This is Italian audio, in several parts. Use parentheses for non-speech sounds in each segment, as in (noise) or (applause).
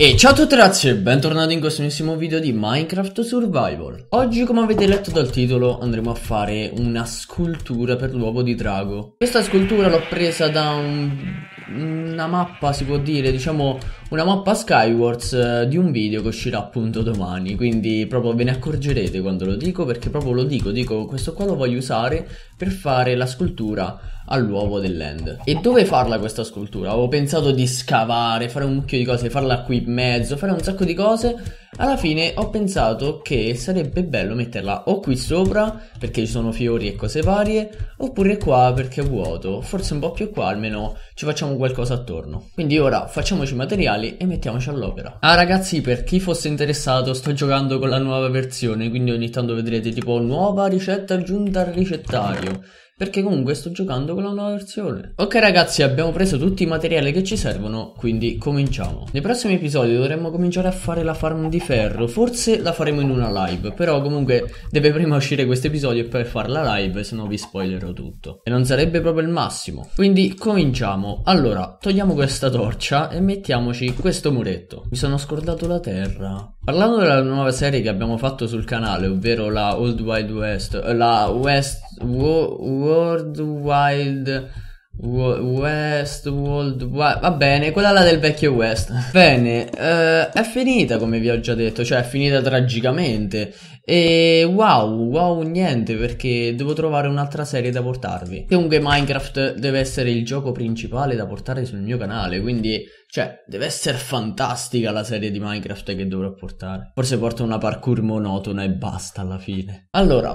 E ciao a tutti ragazzi e bentornati in questo nuovissimo video di Minecraft Survival Oggi come avete letto dal titolo andremo a fare una scultura per l'uovo di drago Questa scultura l'ho presa da un una mappa, si può dire, diciamo una mappa Skywards eh, di un video che uscirà appunto domani. Quindi proprio ve ne accorgerete quando lo dico, perché proprio lo dico, dico questo qua lo voglio usare per fare la scultura all'uovo dell'end. E dove farla questa scultura? Avevo pensato di scavare, fare un mucchio di cose, farla qui in mezzo, fare un sacco di cose alla fine ho pensato che sarebbe bello metterla o qui sopra perché ci sono fiori e cose varie, oppure qua perché è vuoto, forse un po' più qua almeno ci facciamo qualcosa attorno. Quindi ora facciamoci i materiali e mettiamoci all'opera. Ah ragazzi, per chi fosse interessato sto giocando con la nuova versione, quindi ogni tanto vedrete tipo nuova ricetta aggiunta al ricettario, perché comunque sto giocando con la nuova versione. Ok ragazzi abbiamo preso tutti i materiali che ci servono quindi cominciamo. Nei prossimi episodi dovremmo cominciare a fare la farm di ferro, forse la faremo in una live però comunque deve prima uscire questo episodio e poi fare la live se no vi spoilerò tutto e non sarebbe proprio il massimo. Quindi cominciamo. Allora togliamo questa torcia e mettiamoci questo muretto. Mi sono scordato la terra. Parlando della nuova serie che abbiamo fatto sul canale ovvero la Old Wild West, eh, la West World Wild West World Wild Va bene, quella là del vecchio West Bene, eh, è finita come vi ho già detto Cioè è finita tragicamente E wow, wow niente Perché devo trovare un'altra serie da portarvi Comunque Minecraft deve essere il gioco principale da portare sul mio canale Quindi cioè, deve essere fantastica la serie di Minecraft che dovrò portare. Forse porto una parkour monotona e basta alla fine. Allora,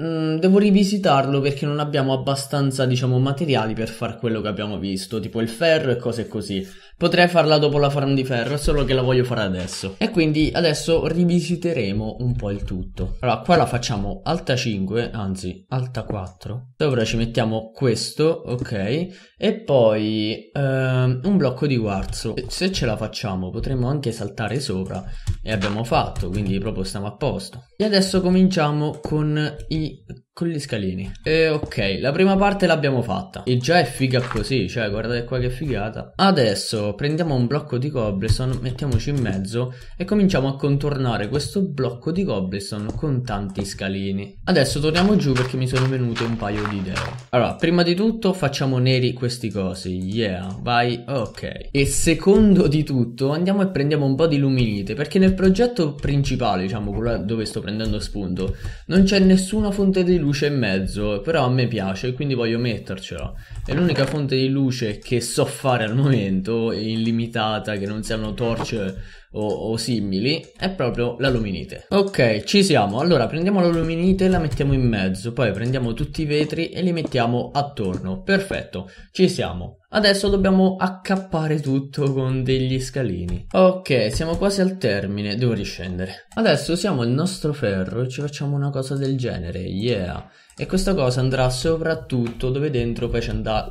Mm, devo rivisitarlo perché non abbiamo abbastanza, diciamo, materiali per fare quello che abbiamo visto, tipo il ferro e cose così. Potrei farla dopo la Farm di Ferro, solo che la voglio fare adesso. E quindi adesso rivisiteremo un po' il tutto. Allora, qua la facciamo alta 5, anzi, alta 4. Sopra ci mettiamo questo, ok. E poi ehm, un blocco di quarzo. Se ce la facciamo potremmo anche saltare sopra e abbiamo fatto, quindi proprio stiamo a posto. E adesso cominciamo con i con gli scalini. E ok, la prima parte l'abbiamo fatta. E già è figa così, cioè guardate qua che figata. Adesso prendiamo un blocco di cobblestone, mettiamoci in mezzo e cominciamo a contornare questo blocco di cobblestone con tanti scalini. Adesso torniamo giù perché mi sono venute un paio di idee. Allora, prima di tutto facciamo neri questi cosi. Yeah, vai, ok. E secondo di tutto andiamo e prendiamo un po' di luminite perché nel progetto principale, diciamo, quello dove sto prendendo spunto, non c'è nessuna fonte di luce in mezzo, però a me piace e quindi voglio mettercela. È l'unica fonte di luce che so fare al momento, illimitata, che non siano torce o, o simili è proprio l'aluminite. Ok, ci siamo. Allora prendiamo l'aluminite e la mettiamo in mezzo, poi prendiamo tutti i vetri e li mettiamo attorno. Perfetto, ci siamo. Adesso dobbiamo accappare tutto con degli scalini. Ok, siamo quasi al termine, devo riscendere. Adesso usiamo il nostro ferro e ci facciamo una cosa del genere, yeah. E questa cosa andrà soprattutto dove dentro poi ci andrà,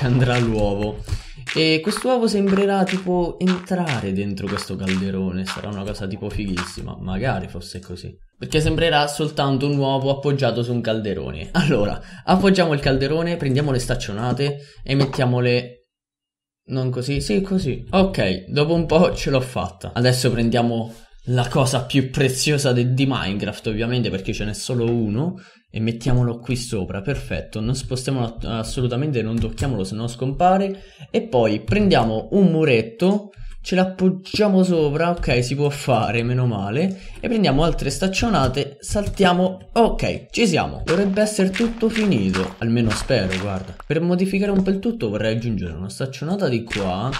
andrà l'uovo. E quest'uovo sembrerà tipo entrare dentro questo calderone, sarà una cosa tipo fighissima, magari fosse così. Perché sembrerà soltanto un uovo appoggiato su un calderone. (laughs) Allora, appoggiamo il calderone, prendiamo le staccionate e mettiamole... Non così? Sì, così. Ok, dopo un po' ce l'ho fatta. Adesso prendiamo la cosa più preziosa de- di Minecraft, ovviamente, perché ce n'è solo uno e mettiamolo qui sopra, perfetto, non spostiamolo assolutamente, non tocchiamolo se no scompare e poi prendiamo un muretto, ce l'appoggiamo sopra, ok si può fare, meno male e prendiamo altre staccionate, saltiamo, ok ci siamo, dovrebbe essere tutto finito, almeno spero, guarda per modificare un po' il tutto vorrei aggiungere una staccionata di qua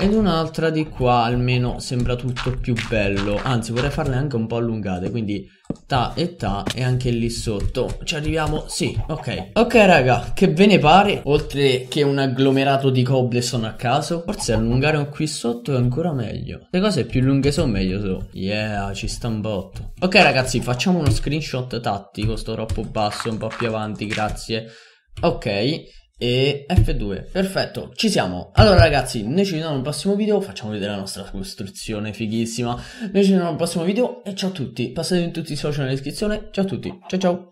ed un'altra di qua, almeno sembra tutto più bello, anzi vorrei farle anche un po' allungate, quindi ta e ta e anche lì sotto ci arriviamo sì ok ok raga che ve ne pare oltre che un agglomerato di cobblestone a caso forse allungare un qui sotto è ancora meglio le cose più lunghe sono meglio so yeah ci sta un botto ok ragazzi facciamo uno screenshot tattico sto troppo basso un po' più avanti grazie ok e F2, perfetto, ci siamo. Allora ragazzi, noi ci vediamo nel prossimo video, facciamo vedere la nostra costruzione fighissima. Noi ci vediamo nel prossimo video e ciao a tutti. Passate in tutti i social nella descrizione. Ciao a tutti, ciao ciao.